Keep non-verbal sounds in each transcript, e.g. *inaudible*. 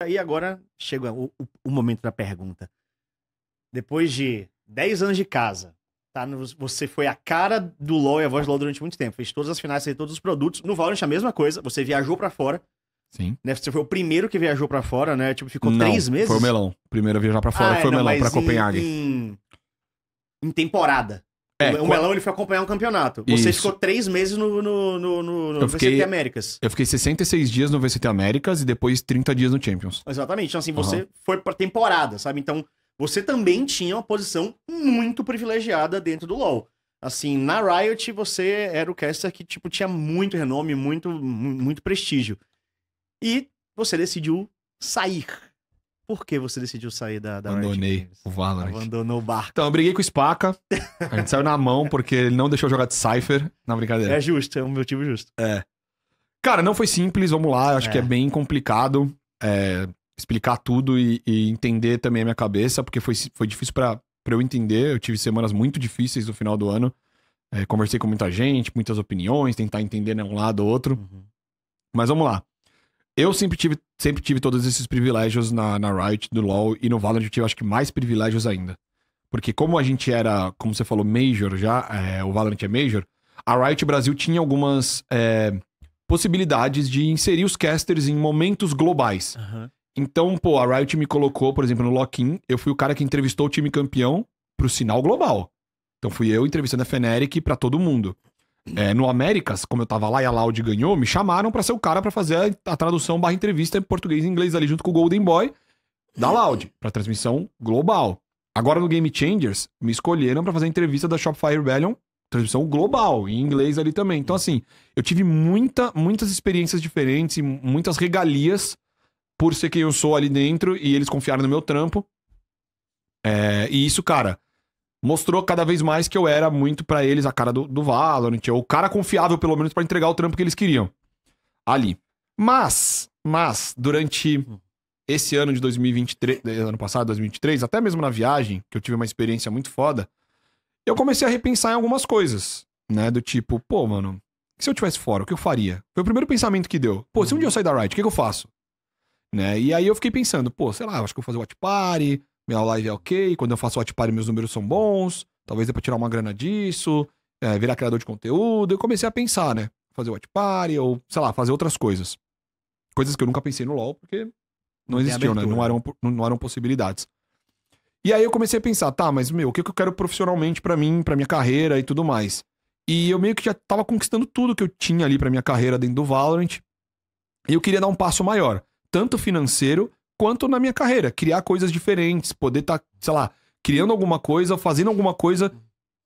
aí agora chega o, o, o, momento da pergunta. Depois de 10 anos de casa, tá? Você foi a cara do LoL e a voz do LoL durante muito tempo. Fez todas as finais, fez todos os produtos. No Valorant a mesma coisa. Você viajou para fora. Sim. Né? Você foi o primeiro que viajou para fora, né? Tipo, ficou não, três meses? foi o Melão. Primeiro a viajar para fora ah, foi não, o Melão, pra Copenhague. Em... em temporada. É, o melão ele foi acompanhar um campeonato. Você isso. ficou três meses no, no, no, no, no fiquei, VCT Américas. Eu fiquei 66 dias no VCT Américas e depois 30 dias no Champions. Exatamente. Então, assim, uhum. você foi pra temporada, sabe? Então, você também tinha uma posição muito privilegiada dentro do LoL. Assim, na Riot, você era o caster que, tipo, tinha muito renome, muito, muito prestígio. E você decidiu sair. Por que você decidiu sair da, da Abandonei o Valorant. Abandonou o barco. Então, eu briguei com o Spaca. A gente saiu na mão porque ele não deixou jogar de Cypher. Na brincadeira. É justo, é um motivo justo. É. Cara, não foi simples, vamos lá. Acho é. que é bem complicado é, explicar tudo e, e, entender também a minha cabeça, porque foi, foi difícil para eu entender. Eu tive semanas muito difíceis no final do ano. É, conversei com muita gente, muitas opiniões, tentar entender né, um lado ou outro. Uhum. Mas vamos lá. Eu sempre tive, sempre tive todos esses privilégios na, na Riot, no LoL e no Valorant eu tive, acho que, mais privilégios ainda. Porque como a gente era, como você falou, Major já, é, o Valorant é Major, a Riot Brasil tinha algumas é, possibilidades de inserir os casters em momentos globais. Uhum. Então, pô, a Riot me colocou, por exemplo, no Lock-in, eu fui o cara que entrevistou o time campeão pro sinal global. Então fui eu entrevistando a Feneric para todo mundo é, no Américas, como eu tava lá e a Laude ganhou, me chamaram para ser o cara para fazer a, a tradução barra entrevista em português e inglês ali junto com o Golden Boy da Loud, para transmissão global. Agora no Game Changers, me escolheram para fazer a entrevista da Shopify Rebellion, transmissão global, em inglês ali também. Então, assim, eu tive muita, muitas experiências diferentes e muitas regalias por ser quem eu sou ali dentro e eles confiaram no meu trampo. É, e isso, cara, mostrou cada vez mais que eu era muito para eles a cara do, do Valorant, ou o cara confiável, pelo menos, para entregar o trampo que eles queriam. Ali. Mas, mas, durante esse ano de 2023, eh, ano passado, 2023, até mesmo na viagem, que eu tive uma experiência muito foda, eu comecei a repensar em algumas coisas, né? Do tipo, pô, mano, se eu tivesse fora, o que eu faria? Foi o primeiro pensamento que deu. Pô, se um dia eu sair da Riot, o que, que eu faço? Né? E aí eu fiquei pensando, pô, sei lá, acho que eu vou fazer o Watch Party, minha live é ok, quando eu faço watch party meus números são bons, talvez dê pra tirar uma grana disso, é, virar criador de conteúdo. Eu comecei a pensar, né? Fazer watch party ou, sei lá, fazer outras coisas. Coisas que eu nunca pensei no LoL, porque não existiam, né? Não eram, não eram possibilidades. E aí eu comecei a pensar, tá, mas meu, o que eu quero profissionalmente para mim, para minha carreira e tudo mais? E eu meio que já tava conquistando tudo que eu tinha ali para minha carreira dentro do Valorant. E eu queria dar um passo maior, tanto financeiro quanto na minha carreira. Criar coisas diferentes, poder estar, tá, sei lá, criando alguma coisa, fazendo alguma coisa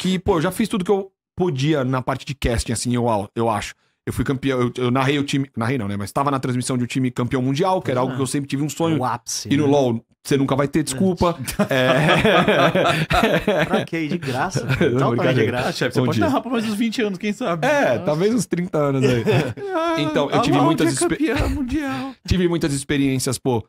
que, pô, eu já fiz tudo que eu podia na parte de casting, assim, eu, eu acho. Eu fui campeão, eu, eu narrei o time. Narrei não, né? Mas estava na transmissão de um time campeão mundial, que era algo que eu sempre tive um sonho. O ápice. E no né? LOL, você nunca vai ter desculpa. *laughs* é... *laughs* pra quê? De graça? *laughs* Totalmente de graça. Ah, chefe, você pode dia. narrar por mais uns 20 anos, quem sabe? É, Nossa. talvez uns 30 anos aí. Ah, então, eu tive muitas é experiências. tive muitas experiências, pô,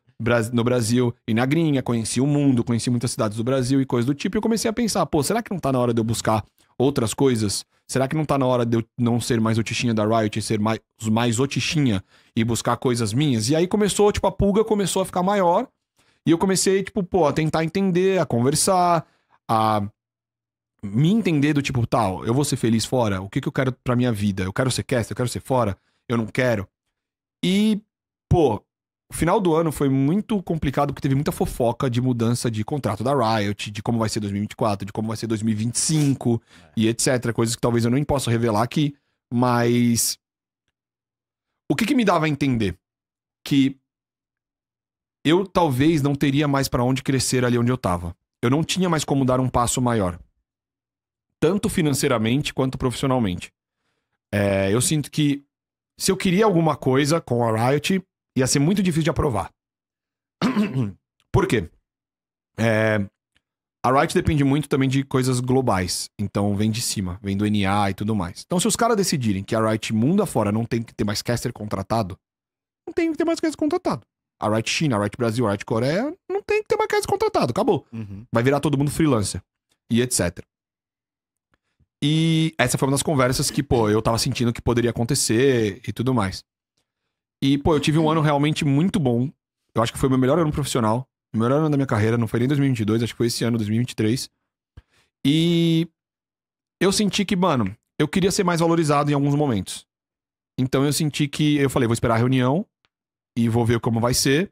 no Brasil e na gringa, conheci o mundo, conheci muitas cidades do Brasil e coisas do tipo. E eu comecei a pensar, pô, será que não tá na hora de eu buscar outras coisas? Será que não tá na hora de eu não ser mais o Tichinha da Riot e ser mais, mais o Tichinha e buscar coisas minhas? E aí começou, tipo, a pulga começou a ficar maior. E eu comecei, tipo, pô, a tentar entender, a conversar, a me entender do tipo, tal, eu vou ser feliz fora? O que, que eu quero pra minha vida? Eu quero ser cast, eu quero ser fora? Eu não quero. E, pô, o final do ano foi muito complicado porque teve muita fofoca de mudança de contrato da Riot, de como vai ser 2024, de como vai ser 2025 é. e etc. Coisas que talvez eu nem possa revelar aqui, mas. O que, que me dava a entender? Que eu talvez não teria mais para onde crescer ali onde eu estava. Eu não tinha mais como dar um passo maior, tanto financeiramente quanto profissionalmente. É, eu sinto que se eu queria alguma coisa com a Riot, ia ser muito difícil de aprovar. *clears throat* Por quê? É, a Riot depende muito também de coisas globais. Então vem de cima, vem do NA e tudo mais. Então, se os caras decidirem que a Riot mundo afora não tem que ter mais caster contratado, não tem que ter mais caster contratado a Right China, a Right Brasil, a Right Coreia, não tem que ter mais casa contratado, acabou. Uhum. Vai virar todo mundo freelancer e etc. E essa foi uma das conversas que, pô, eu tava sentindo que poderia acontecer e tudo mais. E, pô, eu tive um ano realmente muito bom. Eu acho que foi o meu melhor ano profissional, o melhor ano da minha carreira, não foi nem 2022, acho que foi esse ano, 2023. E eu senti que, mano, eu queria ser mais valorizado em alguns momentos. Então eu senti que eu falei, vou esperar a reunião e vou ver como vai ser.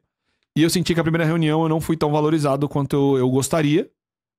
E eu senti que a primeira reunião eu não fui tão valorizado quanto eu, eu gostaria.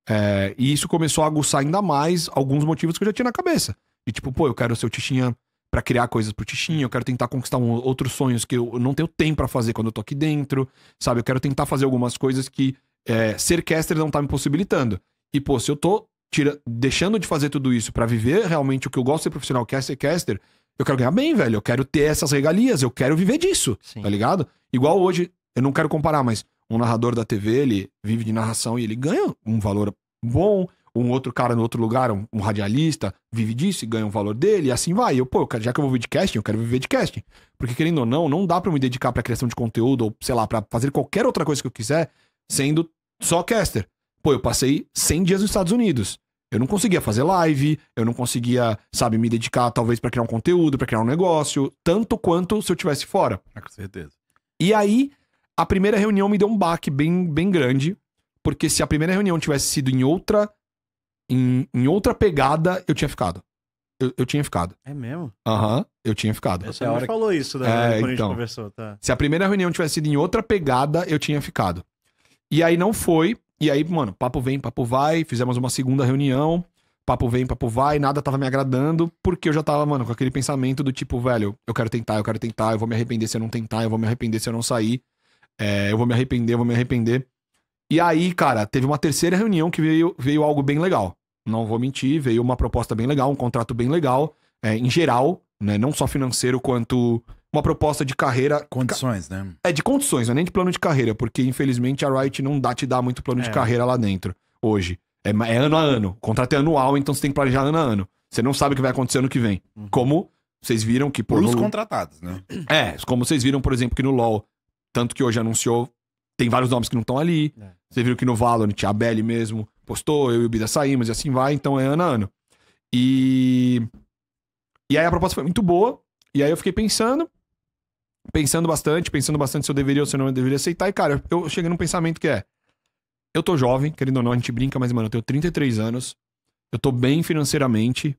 É, e isso começou a aguçar ainda mais alguns motivos que eu já tinha na cabeça. E tipo, pô, eu quero ser o Tichinha para criar coisas pro Tichinha, eu quero tentar conquistar um, outros sonhos que eu não tenho tempo para fazer quando eu tô aqui dentro, sabe? Eu quero tentar fazer algumas coisas que é, ser caster não tá me possibilitando. E, pô, se eu tô tira, deixando de fazer tudo isso para viver realmente o que eu gosto de ser profissional é caster, caster, eu quero ganhar bem, velho. Eu quero ter essas regalias. Eu quero viver disso. Sim. Tá ligado? Igual hoje, eu não quero comparar, mas um narrador da TV, ele vive de narração e ele ganha um valor bom. Um outro cara no outro lugar, um, um radialista, vive disso e ganha um valor dele. E assim vai. E eu, pô, já que eu vou viver de casting, eu quero viver de casting. Porque querendo ou não, não dá para me dedicar pra criação de conteúdo ou, sei lá, para fazer qualquer outra coisa que eu quiser sendo só caster. Pô, eu passei 100 dias nos Estados Unidos. Eu não conseguia fazer live, eu não conseguia, sabe, me dedicar talvez para criar um conteúdo, para criar um negócio, tanto quanto se eu tivesse fora. Ah, com certeza. E aí, a primeira reunião me deu um baque bem, bem grande, porque se a primeira reunião tivesse sido em outra em, em outra pegada, eu tinha ficado. Eu, eu tinha ficado. É mesmo? Aham, uhum, eu tinha ficado. Você hora... falou isso, né? É, quando então, a gente conversou, tá? Se a primeira reunião tivesse sido em outra pegada, eu tinha ficado. E aí não foi, e aí, mano, papo vem, papo vai, fizemos uma segunda reunião, papo vem, papo vai, nada tava me agradando, porque eu já tava, mano, com aquele pensamento do tipo, velho, eu quero tentar, eu quero tentar, eu vou me arrepender se eu não tentar, eu vou me arrepender se eu não sair, é, eu vou me arrepender, eu vou me arrepender. E aí, cara, teve uma terceira reunião que veio, veio algo bem legal. Não vou mentir, veio uma proposta bem legal, um contrato bem legal, é, em geral, né? Não só financeiro quanto uma proposta de carreira. Condições, né? É, de condições, não é nem de plano de carreira, porque infelizmente a Riot não dá, te dá muito plano é. de carreira lá dentro, hoje. É, é, ano a ano. O contrato é anual, então você tem que planejar ano a ano. Você não sabe o que vai acontecer ano que vem. Uhum. Como vocês viram que. Por, por os no... contratados, né? É, como vocês viram, por exemplo, que no LoL, tanto que hoje anunciou, tem vários nomes que não estão ali. É. Vocês viram que no Valorant, a Belly mesmo postou, eu e o Bida saímos e assim vai, então é ano a ano. E. E aí a proposta foi muito boa, e aí eu fiquei pensando, pensando bastante, pensando bastante se eu deveria ou se eu não deveria aceitar. E, cara, eu cheguei num pensamento que é: eu tô jovem, querendo ou não, a gente brinca, mas, mano, eu tenho 33 anos, eu tô bem financeiramente,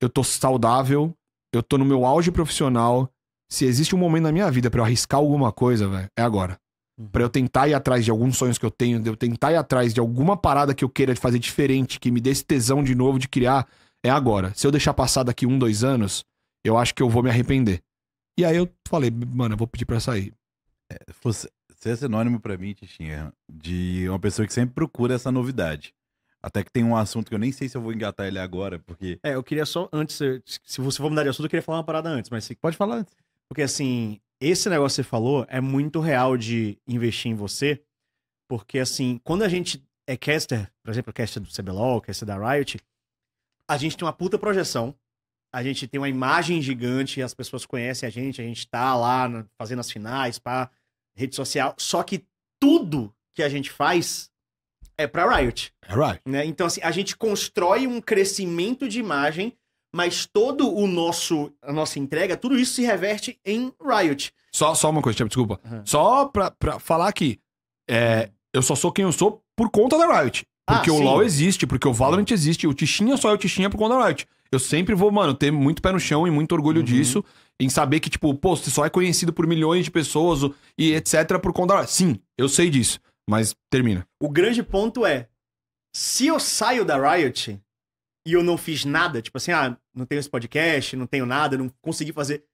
eu tô saudável, eu tô no meu auge profissional. Se existe um momento na minha vida para eu arriscar alguma coisa, velho, é agora. Uhum. Pra eu tentar ir atrás de alguns sonhos que eu tenho, de eu tentar ir atrás de alguma parada que eu queira fazer diferente, que me dê esse tesão de novo de criar, é agora. Se eu deixar passar daqui um, dois anos, eu acho que eu vou me arrepender. E aí eu falei, mano, eu vou pedir pra sair. É, você, você é sinônimo para mim, Tichinha, de uma pessoa que sempre procura essa novidade. Até que tem um assunto que eu nem sei se eu vou engatar ele agora, porque. É, eu queria só, antes, se você for mudar de assunto, eu queria falar uma parada antes, mas. Pode falar antes. Porque, assim, esse negócio que você falou é muito real de investir em você, porque, assim, quando a gente é caster, por exemplo, caster do CBLOL, caster da Riot, a gente tem uma puta projeção a gente tem uma imagem gigante, as pessoas conhecem a gente, a gente tá lá fazendo as finais, para rede social. Só que tudo que a gente faz é para Riot. É Riot. Né? Então, assim, a gente constrói um crescimento de imagem, mas todo o nosso, a nossa entrega, tudo isso se reverte em Riot. Só, só uma coisa, desculpa. Uhum. Só pra, pra falar que é, eu só sou quem eu sou por conta da Riot. Ah, porque ah, o LoL existe, porque o Valorant existe, o Tichinha só é o Tichinha por conta da Riot eu sempre vou, mano, ter muito pé no chão e muito orgulho uhum. disso. Em saber que, tipo, pô, você só é conhecido por milhões de pessoas e etc. por conta. Sim, eu sei disso. Mas termina. O grande ponto é: se eu saio da Riot e eu não fiz nada, tipo assim, ah, não tenho esse podcast, não tenho nada, não consegui fazer.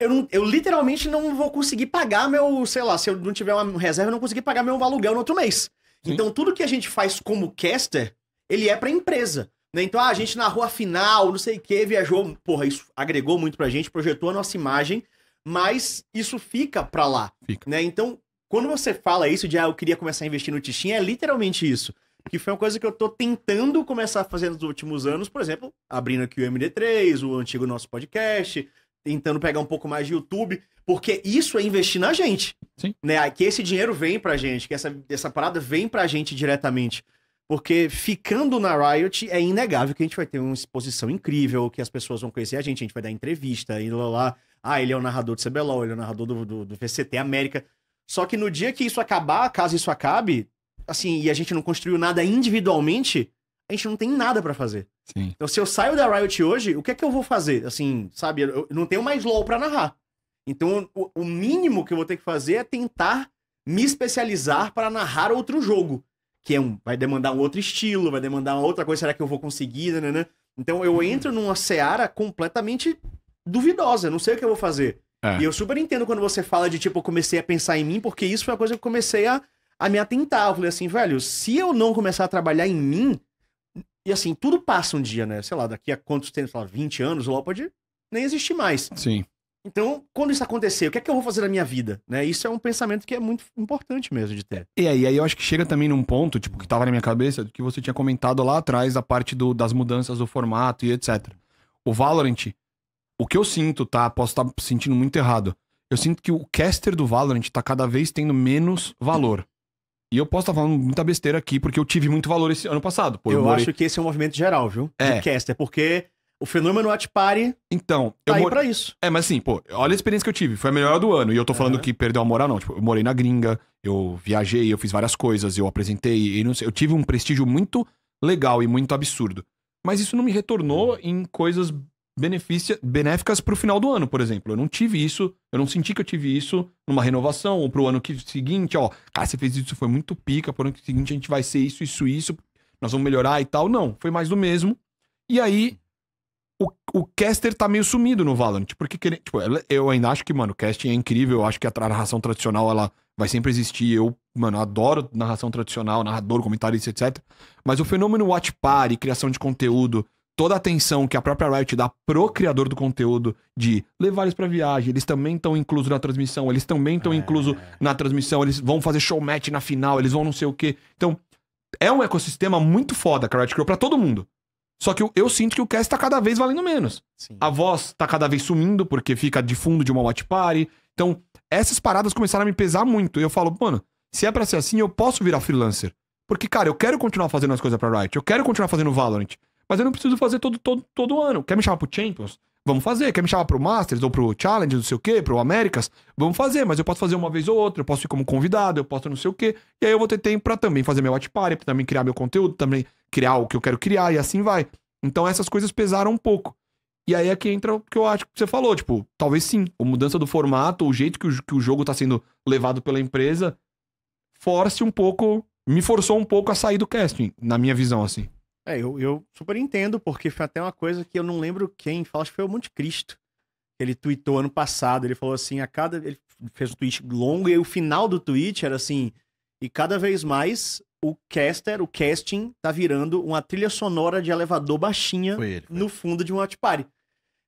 Eu, não, eu literalmente não vou conseguir pagar meu, sei lá, se eu não tiver uma reserva, eu não conseguir pagar meu aluguel no outro mês. Sim. Então tudo que a gente faz como caster, ele é pra empresa. Né? Então, ah, a gente na rua final, não sei o que, viajou. Porra, isso agregou muito pra gente, projetou a nossa imagem, mas isso fica pra lá. Fica. Né? Então, quando você fala isso de ah, eu queria começar a investir no Tichinha, é literalmente isso. Que foi uma coisa que eu tô tentando começar a fazer nos últimos anos, por exemplo, abrindo aqui o MD3, o antigo nosso podcast, tentando pegar um pouco mais de YouTube, porque isso é investir na gente. Sim. Né? Que esse dinheiro vem pra gente, que essa, essa parada vem pra gente diretamente. Porque ficando na Riot é inegável que a gente vai ter uma exposição incrível, que as pessoas vão conhecer a gente, a gente vai dar entrevista, e lá, lá ah, ele é o narrador do CBLOL, ele é o narrador do, do, do VCT é América. Só que no dia que isso acabar, caso isso acabe, assim, e a gente não construiu nada individualmente, a gente não tem nada para fazer. Sim. Então, se eu saio da Riot hoje, o que é que eu vou fazer? Assim, sabe, eu não tenho mais LOL para narrar. Então, o, o mínimo que eu vou ter que fazer é tentar me especializar para narrar outro jogo que é um, vai demandar um outro estilo, vai demandar uma outra coisa, será que eu vou conseguir, né? né, né? Então eu uhum. entro numa seara completamente duvidosa, não sei o que eu vou fazer. É. E eu super entendo quando você fala de tipo, eu comecei a pensar em mim, porque isso foi a coisa que eu comecei a, a me atentar. Eu falei assim, velho, se eu não começar a trabalhar em mim, e assim, tudo passa um dia, né? Sei lá, daqui a quantos tempos, sei lá, 20 anos, o pode nem existir mais. Sim. Então, quando isso acontecer, o que é que eu vou fazer na minha vida? Né? Isso é um pensamento que é muito importante mesmo de ter. E aí, aí eu acho que chega também num ponto, tipo, que tava na minha cabeça, que você tinha comentado lá atrás, a parte do, das mudanças do formato e etc. O Valorant, o que eu sinto, tá? Posso estar tá sentindo muito errado. Eu sinto que o caster do Valorant tá cada vez tendo menos valor. E eu posso estar tá falando muita besteira aqui, porque eu tive muito valor esse ano passado. Pô, eu, eu morei... acho que esse é um movimento geral, viu? É. De caster, porque o fenômeno atpare Party então, tá eu aí pra isso. É, mas assim, pô, olha a experiência que eu tive. Foi a melhor do ano. E eu tô falando é. que perdeu a moral, não. Tipo, eu morei na gringa, eu viajei, eu fiz várias coisas, eu apresentei, e não sei, eu tive um prestígio muito legal e muito absurdo. Mas isso não me retornou hum. em coisas benefícia, benéficas pro final do ano, por exemplo. Eu não tive isso, eu não senti que eu tive isso numa renovação, ou pro ano que, seguinte, ó, cara, você fez isso, foi muito pica, pro ano seguinte a gente vai ser isso, isso, isso, nós vamos melhorar e tal. Não, foi mais do mesmo. E aí, o, o caster tá meio sumido no Valorant. Porque que tipo, eu ainda acho que, mano, o casting é incrível. Eu acho que a narração tradicional, ela vai sempre existir. Eu, mano, adoro narração tradicional, narrador, comentarista, etc. Mas o fenômeno watch party, criação de conteúdo, toda a atenção que a própria Riot dá pro criador do conteúdo de levar eles pra viagem, eles também estão inclusos na transmissão, eles também estão é. inclusos na transmissão, eles vão fazer showmatch na final, eles vão não sei o quê. Então, é um ecossistema muito foda que a Riot criou pra todo mundo. Só que eu, eu sinto que o cast tá cada vez valendo menos. Sim. A voz tá cada vez sumindo, porque fica de fundo de uma watch party. Então, essas paradas começaram a me pesar muito. E eu falo, mano, se é pra ser assim, eu posso virar freelancer. Porque, cara, eu quero continuar fazendo as coisas pra Riot. Eu quero continuar fazendo Valorant. Mas eu não preciso fazer todo, todo, todo ano. Quer me chamar pro Champions? Vamos fazer. Quer me chamar pro Masters ou pro Challenge, não sei o quê, pro Américas? Vamos fazer, mas eu posso fazer uma vez ou outra, eu posso ir como convidado, eu posso não sei o quê. E aí eu vou ter tempo pra também fazer meu watch party, pra também criar meu conteúdo, também criar o que eu quero criar e assim vai. Então essas coisas pesaram um pouco. E aí é que entra o que eu acho que você falou, tipo, talvez sim, a mudança do formato, o jeito que o, que o jogo tá sendo levado pela empresa, force um pouco, me forçou um pouco a sair do casting, na minha visão, assim. É, eu, eu super entendo, porque foi até uma coisa que eu não lembro quem falou, acho que foi o Monte Cristo. Ele tweetou ano passado, ele falou assim, a cada. Ele fez um tweet longo, e o final do tweet era assim. E cada vez mais o caster, o casting, tá virando uma trilha sonora de elevador baixinha foi ele, foi. no fundo de um watch party.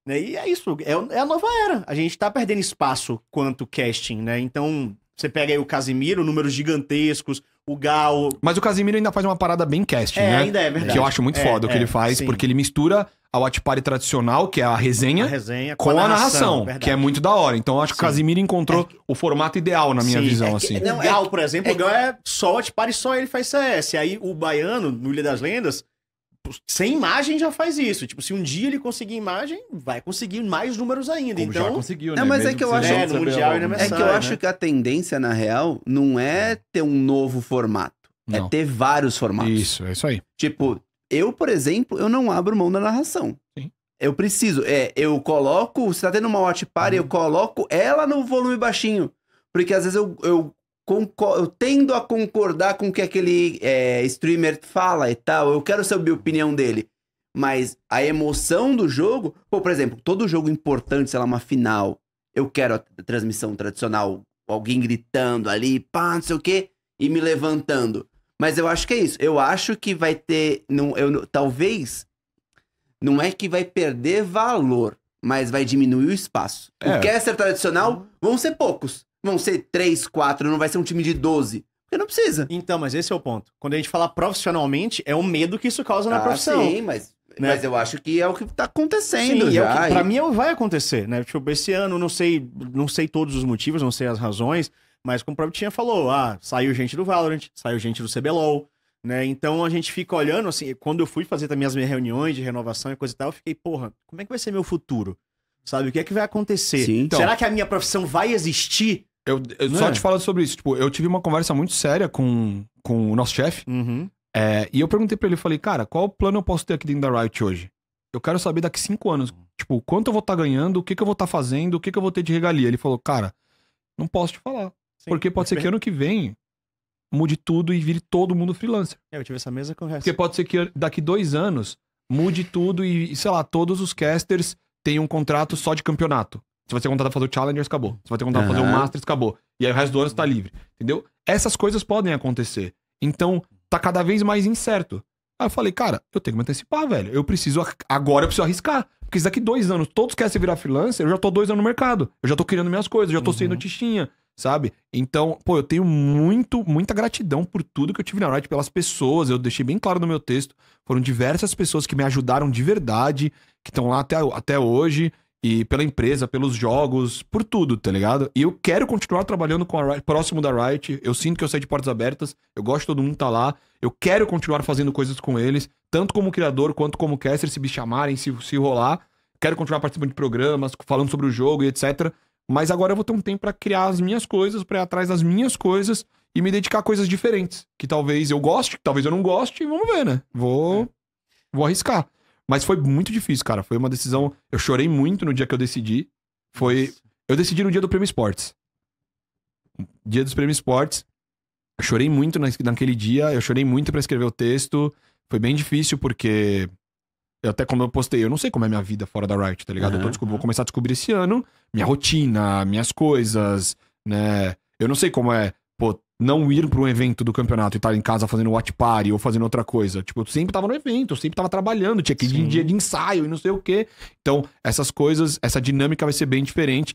Né? E é isso, é, é, a nova era. A gente tá perdendo espaço quanto casting, né? Então, você pega aí o Casimiro, números gigantescos, o Gal. Mas o Casimiro ainda faz uma parada bem cast, é, né? Ainda é verdade. Que eu acho muito é, foda é, o que é, ele faz, sim. porque ele mistura a Watch Party tradicional, que é a resenha, a resenha com, com, a narração, narração que é muito da hora. Então eu acho sim. que o Casimiro encontrou é... o formato ideal, na minha sim. visão, é, assim. Não, o é Gal, por exemplo, é o Gal é só Watch Party, só ele faz CS. Aí o Baiano, no Ilha das Lendas, sem imagem já faz isso. Tipo, se um dia ele conseguir imagem, vai conseguir mais números ainda. Como então, já conseguiu, né? É, mas Mesmo é que eu acho, é, é, é que eu acho né? que a tendência na real não é, é. ter um novo formato, é não. é ter vários formatos. Isso, é isso aí. Tipo, eu, por exemplo, eu não abro mão da narração. Sim. Eu preciso, é, eu coloco, você tá tendo uma watch party, uhum. eu coloco ela no volume baixinho. Porque às vezes eu, eu eu tendo a concordar com o que aquele é, streamer fala e tal, eu quero saber a opinião dele. Mas a emoção do jogo, pô, por exemplo, todo jogo importante, sei lá, uma final, eu quero a transmissão tradicional, alguém gritando ali, pá, não sei o quê, e me levantando. Mas eu acho que é isso. Eu acho que vai ter. Não, eu, talvez. Não é que vai perder valor, mas vai diminuir o espaço. É. O caster é tradicional vão ser poucos vão ser 3, 4, não vai ser um time de 12. Porque não precisa. Então, mas esse é o ponto. Quando a gente fala profissionalmente, é o medo que isso causa na ah, profissão. Sim, mas né? Mas eu acho que é o que tá acontecendo Sim, é já. É que, pra mim é vai acontecer, né? Tipo, esse ano, não sei, não sei todos os motivos, não sei as razões, mas como o próprio Tinha falou, ah, saiu gente do Valorant, saiu gente do CBLOL, né? Então a gente fica olhando, assim, quando eu fui fazer também as minhas reuniões de renovação e coisa e tal, eu fiquei, porra, como é que vai ser meu futuro? Sabe, o que é que vai acontecer? Sim, então. Será que a minha profissão vai existir? Eu, eu só é? te falo sobre isso. Tipo, eu tive uma conversa muito séria com, com o nosso chefe. Uhum. É, e eu perguntei para ele, falei, cara, qual plano eu posso ter aqui dentro da Riot hoje? Eu quero saber daqui cinco anos, tipo, quanto eu vou estar tá ganhando, o que, que eu vou estar tá fazendo, o que, que eu vou ter de regalia. Ele falou, cara, não posso te falar. Sim, porque pode ser per... que ano que vem mude tudo e vire todo mundo freelancer. É, eu tive essa mesa com o resto. Porque pode ser que daqui dois anos mude tudo e, sei lá, todos os casters tenham um contrato só de campeonato. Você vai ser contratado pra fazer o Challengers, acabou. Você vai ter contratado pra fazer o Masters, acabou. E aí o resto do ano você tá livre. Entendeu? Essas coisas podem acontecer. Então, tá cada vez mais incerto. Aí eu falei, cara, eu tenho que me antecipar, velho. Eu preciso, agora eu preciso arriscar. Porque daqui dois anos, todos querem se virar freelancer, eu já tô dois anos no mercado. Eu já tô criando minhas coisas, eu já tô uhum. tichinha, sabe? Então, pô, eu tenho muito, muita gratidão por tudo que eu tive na Riot, pelas pessoas. Eu deixei bem claro no meu texto. Foram diversas pessoas que me ajudaram de verdade, que estão lá até, até hoje e pela empresa, pelos jogos, por tudo, tá ligado? E eu quero continuar trabalhando com a Riot, próximo da Riot. Eu sinto que eu saio de portas abertas, eu gosto de todo mundo tá lá. Eu quero continuar fazendo coisas com eles, tanto como criador quanto como caster, se me chamarem, se, se rolar. Quero continuar participando de programas, falando sobre o jogo e etc. Mas agora eu vou ter um tempo para criar as minhas coisas, para ir atrás das minhas coisas e me dedicar a coisas diferentes. Que talvez eu goste, que talvez eu não goste, e vamos ver, né? Vou, é. vou arriscar. Mas foi muito difícil, cara. Foi uma decisão. Eu chorei muito no dia que eu decidi. Foi. Nossa. Eu decidi no dia do Prêmio Esportes. Dia dos Prêmios Esportes. Eu chorei muito naquele dia. Eu chorei muito para escrever o texto. Foi bem difícil, porque. Eu até como eu postei, eu não sei como é minha vida fora da Riot, tá ligado? Uhum. Eu vou começar a descobrir esse ano minha rotina, minhas coisas, né? Eu não sei como é, pô, não ir para um evento do campeonato e estar tá em casa fazendo watch party ou fazendo outra coisa. Tipo, eu sempre tava no evento, eu sempre tava trabalhando, tinha que ir Sim. dia de ensaio e não sei o quê. Então, essas coisas, essa dinâmica vai ser bem diferente.